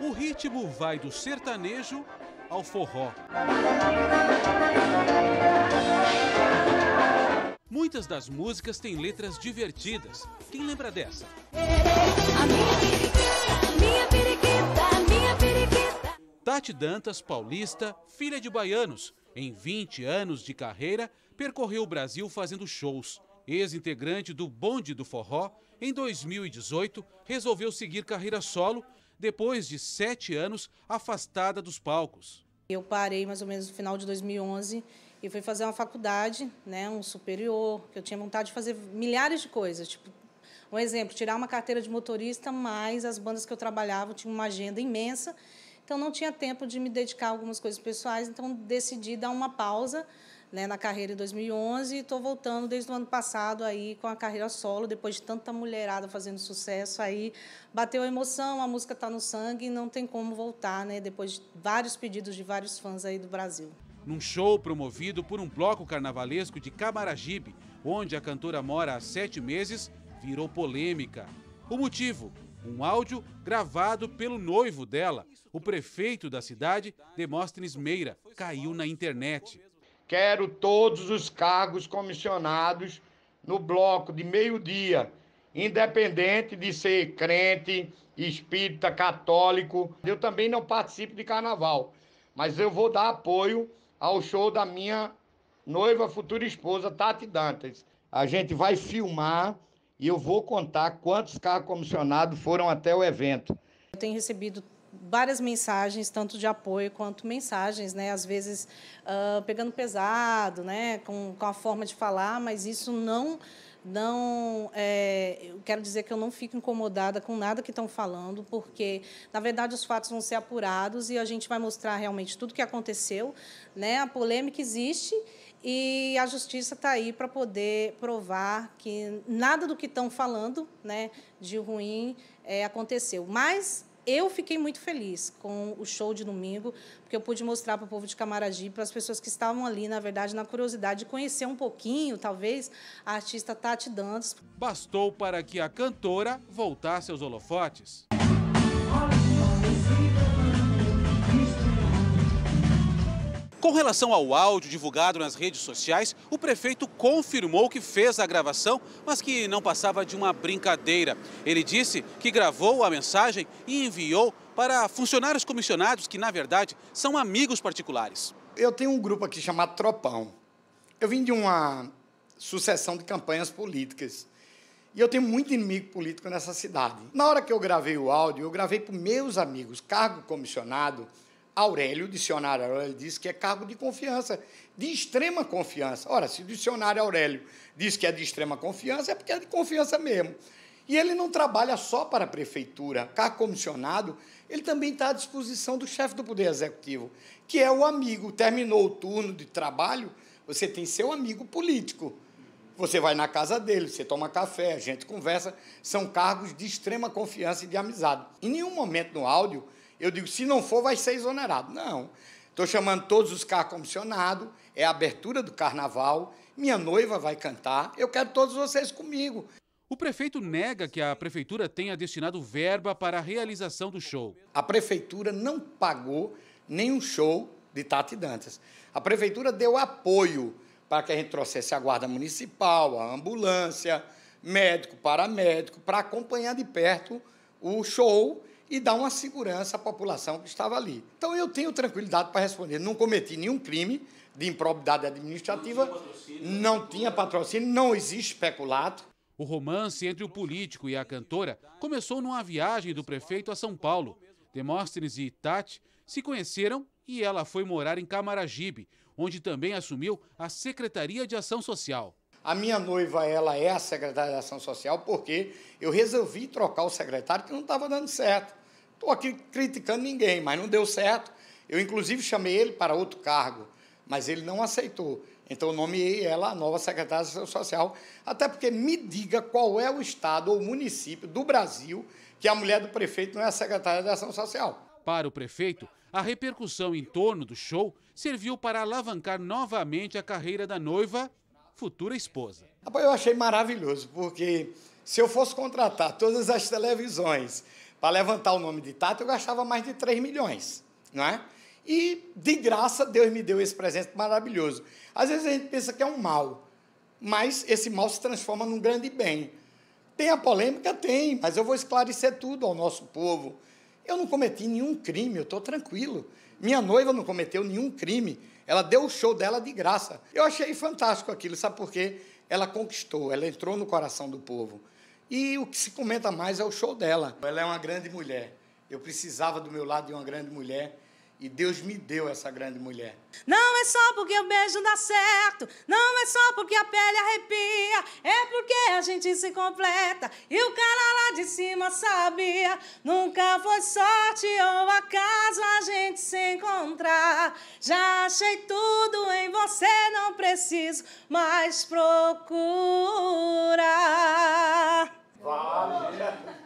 o ritmo vai do sertanejo ao forró. Muitas das músicas têm letras divertidas. Quem lembra dessa? Tati Dantas, paulista, filha de baianos, em 20 anos de carreira, percorreu o Brasil fazendo shows. Ex-integrante do Bonde do Forró, em 2018 resolveu seguir carreira solo depois de sete anos afastada dos palcos. Eu parei mais ou menos no final de 2011 e fui fazer uma faculdade, né, um superior, que eu tinha vontade de fazer milhares de coisas, tipo um exemplo, tirar uma carteira de motorista, mas as bandas que eu trabalhava tinham uma agenda imensa, então não tinha tempo de me dedicar a algumas coisas pessoais, então decidi dar uma pausa né, na carreira em 2011 e estou voltando desde o ano passado aí com a carreira solo, depois de tanta mulherada fazendo sucesso aí, bateu a emoção, a música está no sangue e não tem como voltar, né, depois de vários pedidos de vários fãs aí do Brasil. Num show promovido por um bloco carnavalesco de Camaragibe, onde a cantora mora há sete meses, virou polêmica. O motivo? Um áudio gravado pelo noivo dela. O prefeito da cidade, Demóstenes Meira, caiu na internet. Quero todos os cargos comissionados no bloco de meio-dia, independente de ser crente, espírita, católico. Eu também não participo de carnaval, mas eu vou dar apoio ao show da minha noiva, futura esposa, Tati Dantas. A gente vai filmar e eu vou contar quantos carros comissionados foram até o evento. Eu tenho recebido várias mensagens, tanto de apoio quanto mensagens, né? às vezes uh, pegando pesado, né? com, com a forma de falar, mas isso não não é, eu quero dizer que eu não fico incomodada com nada que estão falando porque na verdade os fatos vão ser apurados e a gente vai mostrar realmente tudo o que aconteceu né a polêmica existe e a justiça está aí para poder provar que nada do que estão falando né de ruim é, aconteceu mas eu fiquei muito feliz com o show de domingo, porque eu pude mostrar para o povo de Camaragibe, para as pessoas que estavam ali, na verdade, na curiosidade de conhecer um pouquinho, talvez, a artista Tati Dantas. Bastou para que a cantora voltasse aos holofotes. Com relação ao áudio divulgado nas redes sociais, o prefeito confirmou que fez a gravação, mas que não passava de uma brincadeira. Ele disse que gravou a mensagem e enviou para funcionários comissionados que, na verdade, são amigos particulares. Eu tenho um grupo aqui chamado Tropão. Eu vim de uma sucessão de campanhas políticas. E eu tenho muito inimigo político nessa cidade. Na hora que eu gravei o áudio, eu gravei para meus amigos, cargo comissionado, Aurélio, o dicionário Aurélio diz que é cargo de confiança, de extrema confiança. Ora, se o dicionário Aurélio diz que é de extrema confiança, é porque é de confiança mesmo. E ele não trabalha só para a prefeitura, cá comissionado, ele também está à disposição do chefe do Poder Executivo, que é o amigo. Terminou o turno de trabalho, você tem seu amigo político. Você vai na casa dele, você toma café, a gente conversa. São cargos de extrema confiança e de amizade. Em nenhum momento no áudio eu digo, se não for, vai ser exonerado. Não. Estou chamando todos os carros comissionados, é a abertura do carnaval, minha noiva vai cantar, eu quero todos vocês comigo. O prefeito nega que a prefeitura tenha destinado verba para a realização do show. A prefeitura não pagou nenhum show de Tati Dantas. A prefeitura deu apoio para que a gente trouxesse a guarda municipal, a ambulância, médico, paramédico, para acompanhar de perto o show e dar uma segurança à população que estava ali. Então, eu tenho tranquilidade para responder. Não cometi nenhum crime de improbidade administrativa, não tinha patrocínio, não existe especulato. O romance entre o político e a cantora começou numa viagem do prefeito a São Paulo. Demóstenes e Tati se conheceram e ela foi morar em Camaragibe, onde também assumiu a Secretaria de Ação Social. A minha noiva, ela é a secretária de Ação Social, porque eu resolvi trocar o secretário, que não estava dando certo. Estou aqui criticando ninguém, mas não deu certo. Eu, inclusive, chamei ele para outro cargo, mas ele não aceitou. Então, eu nomeei ela a nova secretária de Ação Social, até porque me diga qual é o estado ou município do Brasil que a mulher do prefeito não é a secretária de Ação Social. Para o prefeito, a repercussão em torno do show serviu para alavancar novamente a carreira da noiva futura esposa. Eu achei maravilhoso, porque se eu fosse contratar todas as televisões para levantar o nome de Tata, eu gastava mais de 3 milhões, não é? E, de graça, Deus me deu esse presente maravilhoso. Às vezes a gente pensa que é um mal, mas esse mal se transforma num grande bem. Tem a polêmica? Tem, mas eu vou esclarecer tudo ao nosso povo. Eu não cometi nenhum crime, eu estou tranquilo. Minha noiva não cometeu nenhum crime. Ela deu o show dela de graça. Eu achei fantástico aquilo, sabe por quê? Ela conquistou, ela entrou no coração do povo. E o que se comenta mais é o show dela. Ela é uma grande mulher. Eu precisava do meu lado de uma grande mulher e Deus me deu essa grande mulher. Não é só porque o beijo dá certo, não é só porque a pele arrepia, é porque a gente se completa. E o cara lá de cima sabia, nunca foi sorte ou acaso a gente se encontrar. Já achei tudo em você, não preciso mais procurar. Vale.